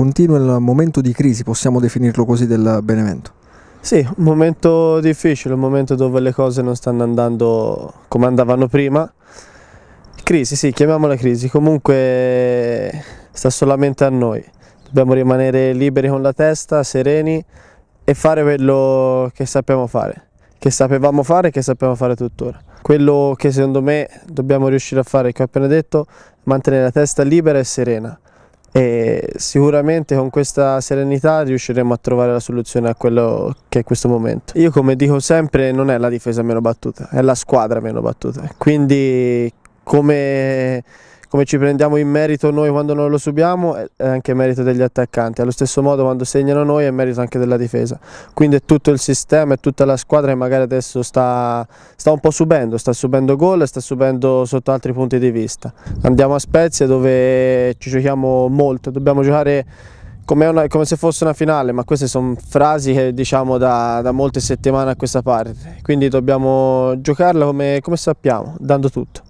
continua il momento di crisi, possiamo definirlo così, del Benevento? Sì, un momento difficile, un momento dove le cose non stanno andando come andavano prima. Crisi, sì, chiamiamola crisi, comunque sta solamente a noi. Dobbiamo rimanere liberi con la testa, sereni e fare quello che sappiamo fare, che sapevamo fare e che sappiamo fare tuttora. Quello che secondo me dobbiamo riuscire a fare, che ho appena detto, mantenere la testa libera e serena e sicuramente con questa serenità riusciremo a trovare la soluzione a quello che è questo momento. Io come dico sempre non è la difesa meno battuta, è la squadra meno battuta, quindi come come ci prendiamo in merito noi quando non lo subiamo è anche merito degli attaccanti, allo stesso modo quando segnano noi è merito anche della difesa, quindi è tutto il sistema, è tutta la squadra che magari adesso sta, sta un po' subendo, sta subendo gol e sta subendo sotto altri punti di vista. Andiamo a Spezia dove ci giochiamo molto, dobbiamo giocare come, una, come, se fosse una finale, ma queste sono frasi che diciamo da, da molte settimane a questa parte, quindi dobbiamo giocarla come, come sappiamo, dando tutto.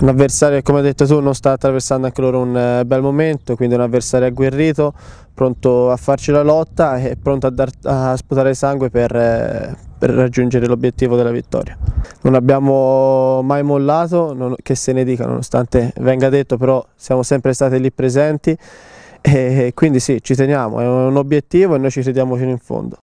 L'avversario, come hai detto tu, non sta attraversando anche loro un eh, bel momento, quindi un avversario agguerrito, pronto a farci la lotta e pronto a, dar, a sputare sangue per, eh, per raggiungere l'obiettivo della vittoria. Non abbiamo mai mollato, non, che se ne dica, nonostante venga detto, però siamo sempre stati lì presenti e quindi sì, ci teniamo, è un obiettivo e noi ci crediamo fino in fondo.